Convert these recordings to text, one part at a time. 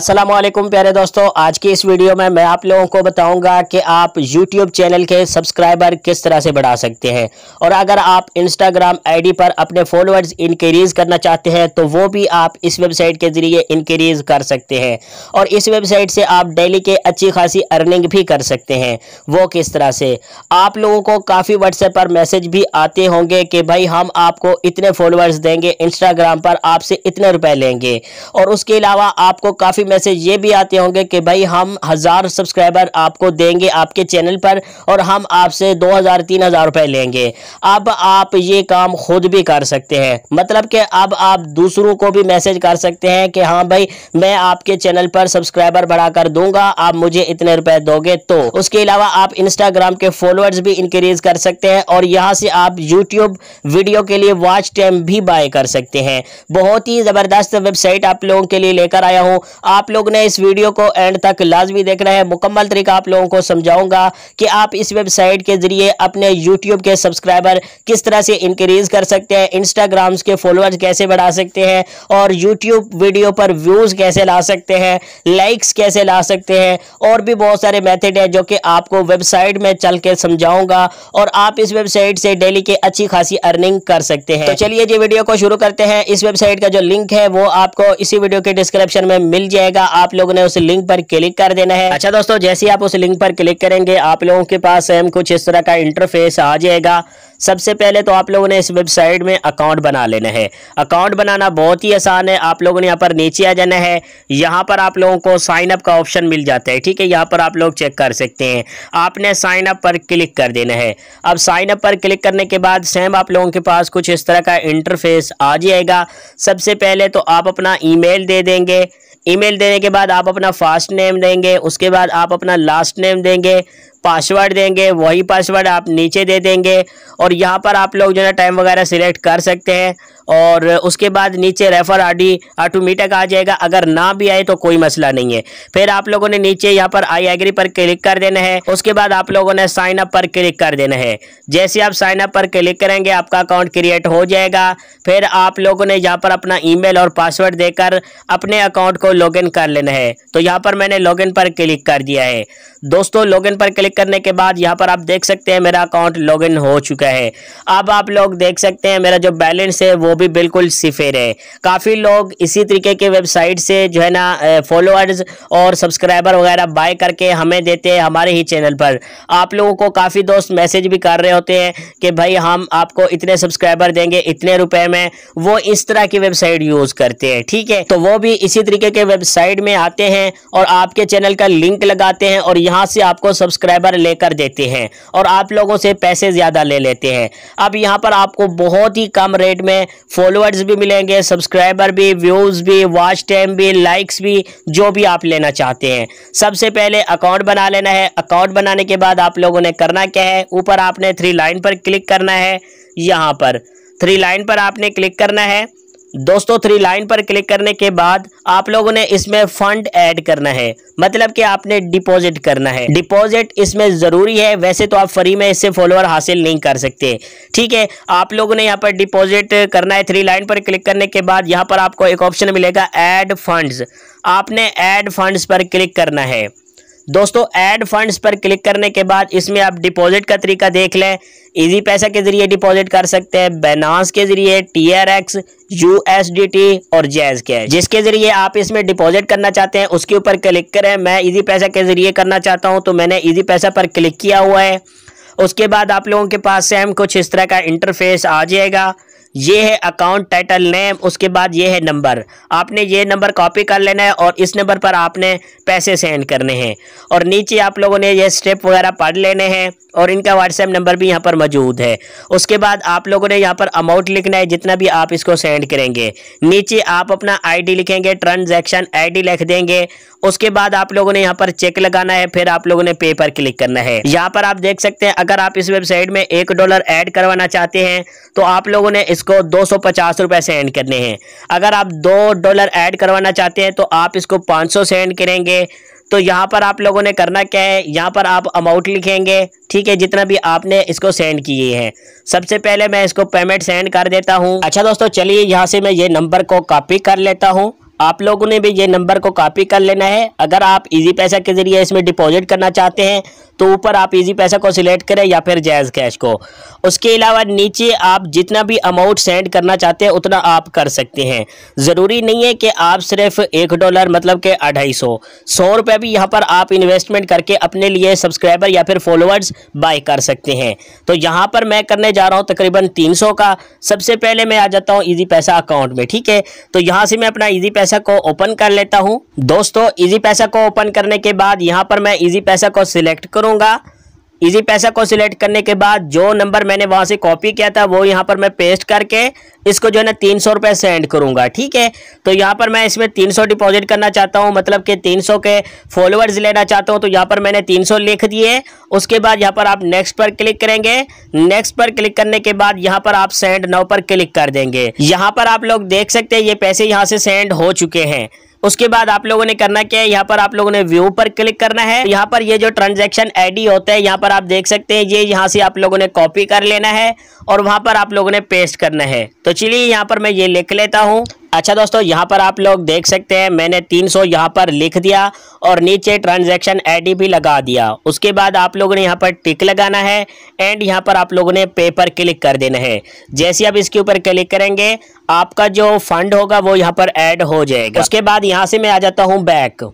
असलम प्यारे दोस्तों आज की इस वीडियो में मैं आप लोगों को बताऊंगा कि आप YouTube चैनल के सब्सक्राइबर किस तरह से बढ़ा सकते हैं और अगर आप Instagram आई पर अपने फॉलोअर्स इंक्रीज करना चाहते हैं तो वो भी आप इस वेबसाइट के ज़रिए इंक्रीज कर सकते हैं और इस वेबसाइट से आप डेली के अच्छी खासी अर्निंग भी कर सकते हैं वो किस तरह से आप लोगों को काफ़ी व्हाट्सएप पर मैसेज भी आते होंगे कि भाई हम आपको इतने फॉलोअर्स देंगे इंस्टाग्राम पर आपसे इतने रुपये लेंगे और उसके अलावा आपको काफ़ी मैसेज ये भी आते होंगे कि भाई हम हज़ार सब्सक्राइबर आपको देंगे आपके चैनल पर और हम आपसे दो हज़ार तीन हज़ार रुपये लेंगे अब आप ये काम खुद भी कर सकते हैं मतलब कि अब आप दूसरों को भी मैसेज कर सकते हैं कि हाँ भाई मैं आपके चैनल पर सब्सक्राइबर बढ़ा कर दूंगा आप मुझे इतने रुपए दोगे तो उसके अलावा आप इंस्टाग्राम के फॉलोअर्स भी इंक्रीज कर सकते हैं और यहाँ से आप यूट्यूब वीडियो के लिए वॉच टाइम भी बाय कर सकते हैं बहुत ही ज़बरदस्त वेबसाइट आप लोगों के लिए लेकर आया हूँ आप आप लोग ने इस वीडियो को एंड तक लाजमी देखना है मुकम्मल तरीका आप लोगों को समझाऊंगा कि आप इस वेबसाइट के जरिए अपने यूट्यूब के सब्सक्राइबर किस तरह से इंक्रीज कर सकते हैं इंस्टाग्राम्स के फॉलोअर्स कैसे बढ़ा सकते हैं और यूट्यूब वीडियो पर व्यूज़ कैसे ला सकते हैं लाइक्स कैसे ला सकते हैं और भी बहुत सारे मेथड है जो कि आपको वेबसाइट में चल के समझाऊंगा और आप इस वेबसाइट से डेली की अच्छी खासी अर्निंग कर सकते हैं तो चलिए जी वीडियो को शुरू करते हैं इस वेबसाइट का जो लिंक है वो आपको इसी वीडियो के डिस्क्रिप्शन में मिल जाएगा जाएगा आप लोगों ने उस लिंक पर क्लिक कर देना है अच्छा दोस्तों जैसे आप उस लिंक पर क्लिक करेंगे आप लोगों के पास सेम कुछ इस तरह का इंटरफेस आ जाएगा सबसे पहले तो आप लोगों ने इस वेबसाइट में अकाउंट बना लेना है अकाउंट बनाना बहुत ही आसान है आप लोगों ने यहाँ पर नीचे आ जाना है यहाँ पर आप लोगों को साइन अप का ऑप्शन मिल जाता है ठीक है यहाँ पर आप लोग चेक कर सकते हैं आपने साइन अप पर क्लिक कर देना है अब साइन अप पर क्लिक करने के बाद सेम आप लोगों के पास कुछ इस तरह का इंटरफेस आ जाएगा सबसे पहले तो आप अपना ई दे देंगे ईमेल देने के बाद आप अपना फर्स्ट नेम देंगे उसके बाद आप अपना लास्ट नेम देंगे पासवर्ड देंगे वही पासवर्ड आप नीचे दे देंगे और यहाँ पर आप लोग जो है टाइम वगैरह सिलेक्ट कर सकते हैं और उसके बाद नीचे रेफर आईडी ऑटोमेटिक आ जाएगा अगर ना भी आए तो कोई मसला नहीं है फिर आप लोगों ने नीचे यहाँ पर आई एग्री पर क्लिक कर देना है उसके बाद आप लोगों ने साइन अप पर क्लिक कर देना है जैसे आप साइन अप पर क्लिक करेंगे आपका अकाउंट क्रिएट हो जाएगा फिर आप लोगों ने यहाँ पर अपना मेल और पासवर्ड देकर अपने अकाउंट को इन कर लेना है तो यहाँ पर मैंने इन पर क्लिक कर दिया है दोस्तों इन पर क्लिक क्लिक करने के बाद यहाँ पर आप देख सकते हैं मेरा अकाउंट इन हो चुका है अब आप लोग देख सकते हैं मेरा जो बैलेंस है वो भी बिल्कुल सिफेर है काफ़ी लोग इसी तरीके के वेबसाइट से जो है ना फॉलोअर्स और सब्सक्राइबर वगैरह बाय करके हमें देते हैं हमारे ही चैनल पर आप लोगों को काफ़ी दोस्त मैसेज भी कर रहे होते हैं कि भाई हम आपको इतने सब्सक्राइबर देंगे इतने रुपए में वो इस तरह की वेबसाइट यूज़ करते हैं ठीक है तो वो भी इसी तरीके के वेबसाइट में आते हैं और आपके चैनल का लिंक लगाते हैं और यहाँ से आपको सब्सक्राइब सब्सक्राइबर लेकर देते हैं और आप लोगों से पैसे ज़्यादा ले लेते हैं अब यहाँ पर आपको बहुत ही कम रेट में फॉलोअर्स भी मिलेंगे सब्सक्राइबर भी व्यूज़ भी वॉच टाइम भी लाइक्स भी जो भी आप लेना चाहते हैं सबसे पहले अकाउंट बना लेना है अकाउंट बनाने के बाद आप लोगों ने करना क्या है ऊपर आपने थ्री लाइन पर क्लिक करना है यहाँ पर थ्री लाइन पर आपने क्लिक करना है दोस्तों थ्री लाइन पर क्लिक करने के बाद आप लोगों ने इसमें फंड ऐड करना है मतलब कि आपने डिपॉजिट करना है डिपॉजिट इसमें ज़रूरी है वैसे तो आप फ्री में इससे फॉलोअर हासिल नहीं कर सकते ठीक है आप लोगों ने यहाँ पर डिपॉजिट करना है थ्री लाइन पर क्लिक करने के बाद यहाँ पर आपको एक ऑप्शन मिलेगा एड फंड्स आपने एड फंड्स पर क्लिक करना है दोस्तों ऐड फंड्स पर क्लिक करने के बाद इसमें आप डिपॉजिट का तरीका देख लें इजी पैसा के जरिए डिपॉजिट कर सकते हैं बैनास के जरिए टी आर एक्स यूएसडीटी और जैज के जिसके जरिए आप इसमें डिपॉजिट करना चाहते हैं उसके ऊपर क्लिक करें मैं इजी पैसा के जरिए करना चाहता हूं तो मैंने इजी पैसा पर क्लिक किया हुआ है उसके बाद आप लोगों के पास सेम कुछ इस तरह का इंटरफेस आ जाएगा ये है अकाउंट टाइटल नेम उसके बाद ये है नंबर आपने ये नंबर कॉपी कर लेना है और इस नंबर पर आपने पैसे सेंड करने हैं और नीचे आप लोगों ने ये स्टेप वगैरह पढ़ लेने हैं और इनका व्हाट्सएप नंबर भी यहाँ पर मौजूद है उसके बाद आप लोगों ने यहाँ पर अमाउंट लिखना है जितना भी आप इसको सेंड करेंगे नीचे आप अपना आईडी लिखेंगे ट्रांजैक्शन आईडी लिख देंगे उसके बाद आप लोगों ने यहाँ पर चेक लगाना है फिर आप लोगों ने पे पर क्लिक करना है यहाँ पर आप देख सकते हैं अगर आप इस वेबसाइट में एक डॉलर एड करवाना चाहते हैं तो आप लोगों ने इस इसको दो सौ पचास रुपये से एंड करने हैं अगर आप दो डॉलर ऐड करवाना चाहते हैं तो आप इसको पाँच सौ से एंड करेंगे तो यहाँ पर आप लोगों ने करना क्या है यहाँ पर आप अमाउंट लिखेंगे ठीक है जितना भी आपने इसको सेंड किए हैं सबसे पहले मैं इसको पेमेंट सेंड कर देता हूँ अच्छा दोस्तों चलिए यहाँ से मैं ये नंबर को कॉपी कर लेता हूँ आप लोगों ने भी ये नंबर को कॉपी कर लेना है अगर आप इजी पैसा के ज़रिए इसमें डिपॉजिट करना चाहते हैं तो ऊपर आप इजी पैसा को सिलेक्ट करें या फिर जैज़ कैश को उसके अलावा नीचे आप जितना भी अमाउंट सेंड करना चाहते हैं उतना आप कर सकते हैं ज़रूरी नहीं है कि आप सिर्फ एक डॉलर मतलब कि अढ़ाई सौ सौ रुपये भी यहाँ पर आप इन्वेस्टमेंट करके अपने लिए सब्सक्राइबर या फिर फॉलोअर्स बाय कर सकते हैं तो यहाँ पर मैं करने जा रहा हूँ तकरीबन तीन का सबसे पहले मैं आ जाता हूँ ईजी पैसा अकाउंट में ठीक है तो यहाँ से मैं अपना ईजी पैसा पैसा को ओपन कर लेता हूँ दोस्तों इजी पैसा को ओपन करने के बाद यहाँ पर मैं इजी पैसा को सिलेक्ट करूंगा इजी पैसा को सिलेक्ट करने के बाद जो नंबर मैंने वहां से कॉपी किया था वो यहाँ पर मैं पेस्ट करके इसको जो है ना तीन सौ रुपये सेंड करूंगा ठीक है तो यहाँ पर मैं इसमें तीन सौ डिपॉजिट करना चाहता हूँ मतलब कि तीन सौ के फॉलोअर्स लेना चाहता हूँ तो यहाँ पर मैंने तीन सौ लिख दिए उसके बाद यहाँ पर आप नेक्स्ट पर क्लिक करेंगे नेक्स्ट पर क्लिक करने के बाद यहाँ पर आप सेंड नाउ पर क्लिक कर देंगे यहाँ पर आप लोग देख सकते हैं ये पैसे यहाँ से सेंड हो चुके हैं उसके बाद आप लोगों ने करना क्या है यहाँ पर आप लोगों ने व्यू पर क्लिक करना है यहाँ पर ये जो ट्रांजेक्शन आईडी होता है यहाँ पर आप देख सकते हैं ये यहाँ से आप लोगों ने कॉपी कर लेना है और वहां पर आप लोगों ने पेस्ट करना है तो चलिए यहाँ पर मैं ये लिख लेता हूँ अच्छा दोस्तों यहाँ पर आप लोग देख सकते हैं मैंने 300 सौ यहाँ पर लिख दिया और नीचे ट्रांजैक्शन आईडी भी लगा दिया उसके बाद आप लोगों ने यहाँ पर टिक लगाना है एंड यहाँ पर आप लोगों ने पे पर क्लिक कर देना है जैसे आप इसके ऊपर क्लिक करेंगे आपका जो फंड होगा वो यहाँ पर ऐड हो जाएगा उसके बाद यहाँ से मैं आ जाता हूँ बैक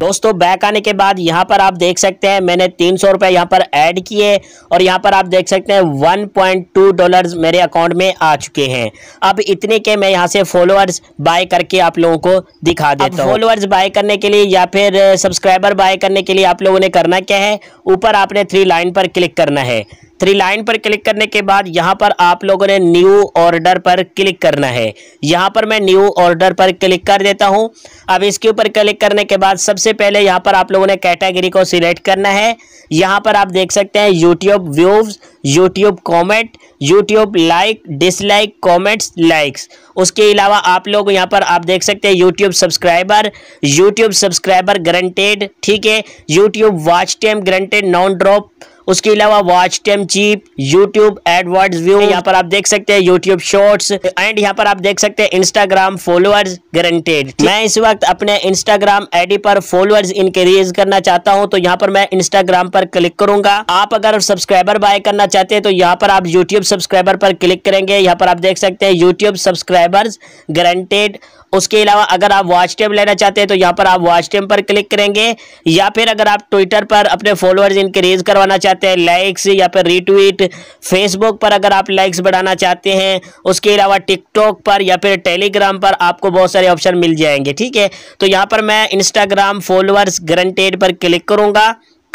दोस्तों बैक आने के बाद यहाँ पर आप देख सकते हैं मैंने तीन सौ रुपये यहाँ पर ऐड किए और यहाँ पर आप देख सकते हैं वन पॉइंट टू डॉलर मेरे अकाउंट में आ चुके हैं अब इतने के मैं यहाँ से फॉलोअर्स बाय करके आप लोगों को दिखा देता हूँ फॉलोअर्स बाय करने के लिए या फिर सब्सक्राइबर बाय करने के लिए आप लोगों ने करना क्या है ऊपर आपने थ्री लाइन पर क्लिक करना है थ्री लाइन पर क्लिक करने के बाद यहाँ पर आप लोगों ने न्यू ऑर्डर पर क्लिक करना है यहाँ पर मैं न्यू ऑर्डर पर क्लिक कर देता हूँ अब इसके ऊपर क्लिक करने के बाद सबसे पहले यहाँ पर आप लोगों ने कैटेगरी को सिलेक्ट करना है यहाँ पर आप देख सकते हैं YouTube views YouTube comment YouTube like dislike comments likes उसके अलावा आप लोग यहाँ पर आप देख सकते हैं YouTube subscriber YouTube subscriber guaranteed ठीक है YouTube watch time guaranteed non drop उसके अलावा watch time cheap YouTube advert view यहाँ पर आप देख सकते हैं यूट्यूब शॉर्ट्स एंड यहाँ पर आप देख सकते हैं इंस्टाग्राम फॉलोअर्स गारंटेड मैं इस वक्त अपने इंस्टाग्राम आईडी पर फॉलोअर्स इंक्रीज करना चाहता हूँ तो यहाँ पर मैं इंस्टाग्राम पर क्लिक करूंगा आप अगर सब्सक्राइबर बाय करना चाहते हैं तो यहाँ पर आप यूट्यूब सब्सक्राइबर पर क्लिक करेंगे यहाँ पर आप देख सकते हैं यूट्यूब सब्सक्राइबर्स गारंटेड उसके अलावा अगर आप वॉच टेम लेना चाहते हैं तो यहाँ पर आप वॉच टेम पर क्लिक करेंगे या फिर अगर आप ट्विटर पर अपने फॉलोअर्स इंक्रीज करवाना चाहते चाहते हैं लाइक्स या फिर रीट्वीट फेसबुक पर अगर आप लाइक्स बढ़ाना चाहते हैं उसके अलावा टिकटॉक पर या फिर टेलीग्राम पर आपको बहुत सारे ऑप्शन मिल जाएंगे ठीक है तो यहाँ पर मैं इंस्टाग्राम फॉलोअर्स ग्रंटेड पर क्लिक करूँगा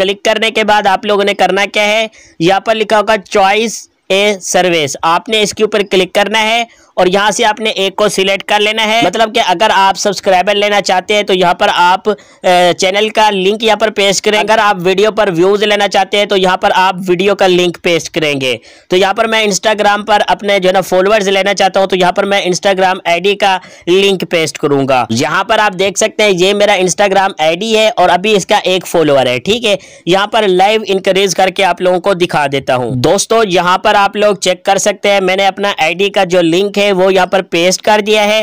क्लिक करने के बाद आप लोगों ने करना क्या है यहाँ पर लिखा होगा चॉइस ए सर्विस आपने इसके ऊपर क्लिक करना है और यहाँ से आपने एक को सिलेक्ट कर लेना है मतलब कि अगर आप सब्सक्राइबर लेना चाहते हैं तो यहाँ पर आप चैनल का लिंक यहाँ पर पेश करें अगर आप वीडियो पर व्यूज लेना चाहते हैं तो यहाँ पर आप वीडियो का लिंक पेश करेंगे तो यहाँ पर मैं इंस्टाग्राम पर अपने जो है ना फॉलोअर्स लेना चाहता हूँ तो यहाँ पर मैं इंस्टाग्राम आईडी का लिंक पेस्ट करूंगा यहाँ पर आप देख सकते हैं ये मेरा इंस्टाग्राम आई है और अभी इसका एक फॉलोअर है ठीक है यहाँ पर लाइव इंकरेज करके आप लोगों को दिखा देता हूँ दोस्तों यहाँ पर आप लोग चेक कर सकते हैं मैंने अपना आई का जो लिंक है है वो यहाँ पर पेस्ट कर दिया है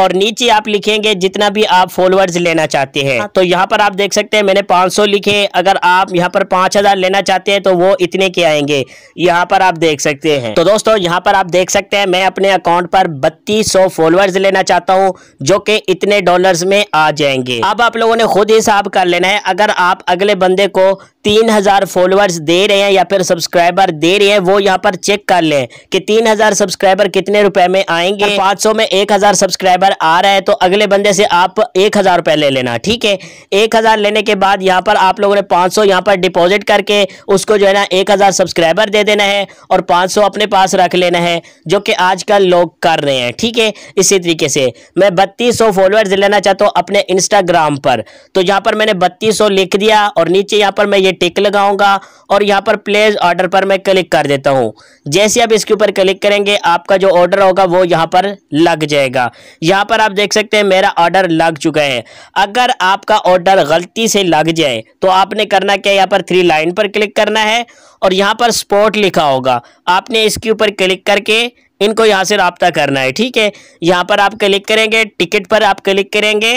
और नीचे आप लिखेंगे जितना भी आप फॉलोअर्स लेना चाहते हैं हाँ। तो यहाँ पर आप देख सकते हैं मैंने 500 लिखे अगर आप यहाँ पर 5000 लेना चाहते हैं तो वो इतने के आएंगे यहाँ पर आप देख सकते हैं तो दोस्तों यहाँ पर आप देख सकते हैं मैं अपने अकाउंट पर बत्तीस फॉलोअर्स लेना चाहता हूँ जो कि इतने डॉलर में आ जाएंगे अब आप लोगों ने खुद हिसाब कर लेना है अगर आप अगले बंदे को तीन हजार फॉलोअर्स दे रहे हैं या फिर सब्सक्राइबर दे रहे हैं वो यहाँ पर चेक कर ले कि तीन सब्सक्राइबर कितने रुपए में आएंगे पांच सौ में एक हजार सब्सक्राइबर हजार आ रहा है तो अगले बंदे से आप एक हज़ार रुपए ले लेना ठीक है एक हज़ार लेने के बाद यहाँ पर आप लोगों ने पांच सौ यहाँ पर डिपॉजिट करके उसको जो है ना एक हज़ार सब्सक्राइबर दे देना है और पांच सौ अपने पास रख लेना है जो कि आजकल लोग कर रहे हैं ठीक है इसी तरीके से मैं बत्तीस सौ फॉलोअर्स लेना चाहता हूँ अपने इंस्टाग्राम पर तो यहाँ पर मैंने बत्तीस लिख दिया और नीचे यहाँ पर मैं ये टिक लगाऊंगा और यहाँ पर प्लेज ऑर्डर पर मैं क्लिक कर देता हूँ जैसे आप इसके ऊपर क्लिक करेंगे आपका जो ऑर्डर होगा वो यहाँ पर लग जाएगा यहाँ यहाँ पर आप देख सकते हैं मेरा ऑर्डर लग चुका है अगर आपका ऑर्डर गलती से लग जाए तो आपने करना क्या यहाँ पर थ्री लाइन पर क्लिक करना है और यहाँ पर स्पॉट लिखा होगा आपने इसके ऊपर क्लिक करके इनको यहाँ से रबता करना है ठीक है यहाँ पर आप क्लिक करेंगे टिकट पर आप क्लिक करेंगे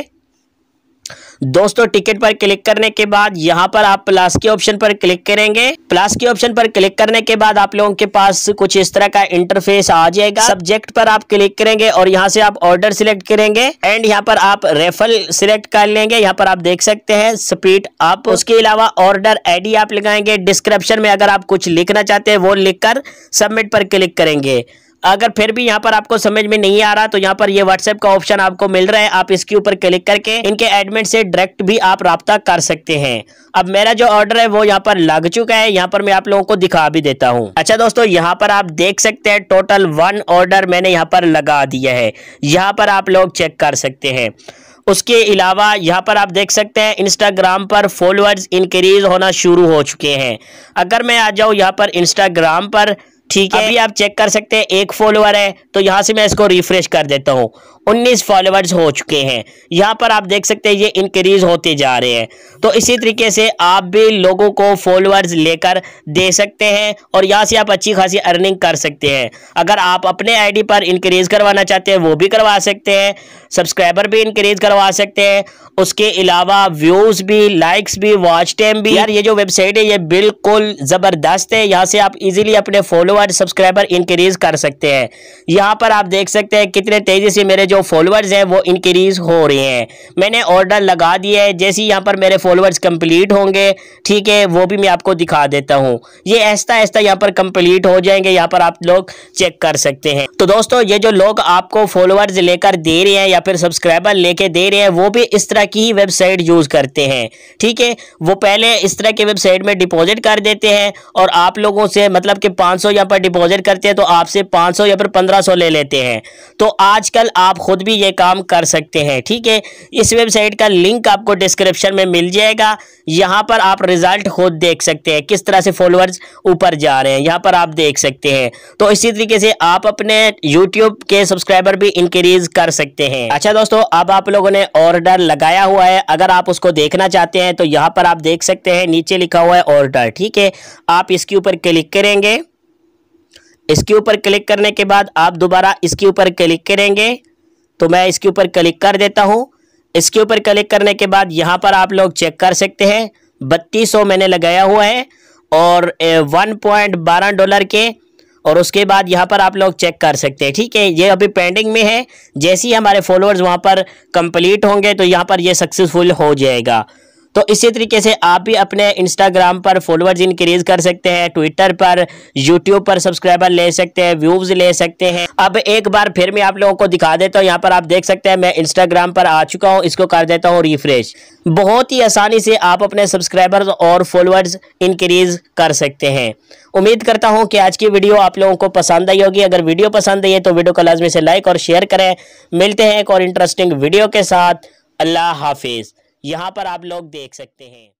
दोस्तों टिकट पर क्लिक करने के बाद यहाँ पर आप प्लस के ऑप्शन पर क्लिक करेंगे प्लस के ऑप्शन पर क्लिक करने के बाद आप लोगों के पास कुछ इस तरह का इंटरफेस आ जाएगा सब्जेक्ट पर आप क्लिक करेंगे और यहाँ से आप ऑर्डर सिलेक्ट करेंगे एंड यहाँ पर आप रेफल सिलेक्ट कर लेंगे यहाँ पर आप देख सकते हैं स्पीड आप उसके अलावा ऑर्डर आईडी आप लगाएंगे डिस्क्रिप्शन में अगर आप कुछ लिखना चाहते हैं वो लिखकर सबमिट पर क्लिक करेंगे अगर फिर भी यहाँ पर आपको समझ में नहीं आ रहा तो यहाँ पर ये व्हाट्सएप का ऑप्शन आपको मिल रहा है आप इसके ऊपर क्लिक करके इनके एडमिट से डायरेक्ट भी आप रहा कर सकते हैं अब मेरा जो ऑर्डर है वो यहाँ पर लग चुका है यहाँ पर मैं आप लोगों को दिखा भी देता हूँ अच्छा दोस्तों यहाँ पर आप देख सकते हैं टोटल वन ऑर्डर मैंने यहाँ पर लगा दिया है यहाँ पर आप लोग चेक कर सकते हैं उसके अलावा यहाँ पर आप देख सकते हैं इंस्टाग्राम पर फॉलोअर्स इंक्रीज होना शुरू हो चुके हैं अगर मैं आ जाऊँ यहाँ पर इंस्टाग्राम पर ठीक है अभी आप चेक कर सकते हैं एक फॉलोअर है तो यहां से मैं इसको रिफ्रेश कर देता हूं 19 फॉलोअर्स हो चुके हैं यहाँ पर आप देख सकते हैं ये इंक्रीज होते जा रहे हैं तो इसी तरीके से आप भी लोगों को फॉलोअर्स लेकर दे सकते हैं और यहाँ से आप अच्छी खासी अर्निंग कर सकते हैं अगर आप अपने आईडी पर इंक्रीज करवाना चाहते हैं वो भी करवा सकते हैं सब्सक्राइबर भी इंक्रीज करवा सकते हैं उसके अलावा व्यूज भी लाइक्स भी वॉच टाइम भी यार ये जो वेबसाइट है ये बिल्कुल ज़बरदस्त है यहाँ से आप इजीली अपने फॉलोअर सब्सक्राइबर इंक्रीज कर सकते हैं यहाँ पर आप देख सकते हैं कितने तेज़ी से मेरे जो फॉलोअर्स हैं वो इंक्रीज़ हो रहे हैं मैंने ऑर्डर लगा दिया है जैसे ही यहाँ पर मेरे फॉलोअर्स कंप्लीट होंगे ठीक है वो भी मैं आपको दिखा देता हूँ ये ऐसा ऐसा यहाँ पर कंप्लीट हो जाएंगे यहाँ पर आप लोग चेक कर सकते हैं तो दोस्तों ये जो लोग आपको फॉलोअर्स लेकर दे रहे हैं या फिर सब्सक्राइबर लेके दे रहे हैं वो भी इस तरह की ही वेबसाइट यूज़ करते हैं ठीक है वो पहले इस तरह के वेबसाइट में डिपॉजिट कर देते हैं और आप लोगों से मतलब कि 500 यहाँ पर डिपॉजिट करते हैं तो आपसे 500 या फिर 1500 ले लेते हैं तो आजकल आप खुद भी ये काम कर सकते हैं ठीक है इस वेबसाइट का लिंक आपको डिस्क्रिप्शन में मिल जाएगा यहाँ पर आप रिजल्ट खुद देख सकते हैं किस तरह से फॉलोअर्स ऊपर जा रहे हैं यहाँ पर आप देख सकते हैं तो इसी तरीके से आप अपने यूट्यूब के सब्सक्राइबर भी इंक्रीज कर सकते हैं अच्छा दोस्तों अब आप लोगों ने ऑर्डर लगाया हुआ है अगर आप उसको देखना चाहते हैं तो यहाँ पर आप देख सकते हैं नीचे लिखा हुआ है ऑर्डर ठीक है आप इसके ऊपर क्लिक करेंगे इसके ऊपर क्लिक करने के बाद आप दोबारा इसके ऊपर क्लिक करेंगे तो मैं इसके ऊपर क्लिक कर देता हूँ इसके ऊपर क्लिक करने के बाद यहाँ पर आप लोग चेक कर सकते हैं बत्तीस मैंने लगाया हुआ है और वन पॉइंट बारह डॉलर के और उसके बाद यहाँ पर आप लोग चेक कर सकते हैं ठीक है ये अभी पेंडिंग में है जैसे ही हमारे फॉलोअर्स वहाँ पर कंप्लीट होंगे तो यहाँ पर ये सक्सेसफुल हो जाएगा तो इसी तरीके से आप भी अपने इंस्टाग्राम पर फॉलोअर्स इंक्रीज कर सकते हैं ट्विटर पर यूट्यूब पर सब्सक्राइबर ले सकते हैं व्यूज ले सकते हैं अब एक बार फिर मैं आप लोगों को दिखा देता हूँ यहाँ पर आप देख सकते हैं मैं इंस्टाग्राम पर आ चुका हूँ इसको कर देता हूँ रिफ्रेश बहुत ही आसानी से आप अपने सब्सक्राइबर्स और फॉलोअर्स इंक्रीज कर सकते हैं उम्मीद करता हूँ कि आज की वीडियो आप लोगों को पसंद आई होगी अगर वीडियो पसंद आई है तो वीडियो को लाजमी से लाइक और शेयर करें मिलते हैं एक और इंटरेस्टिंग वीडियो के साथ अल्लाह हाफिज़ यहाँ पर आप लोग देख सकते हैं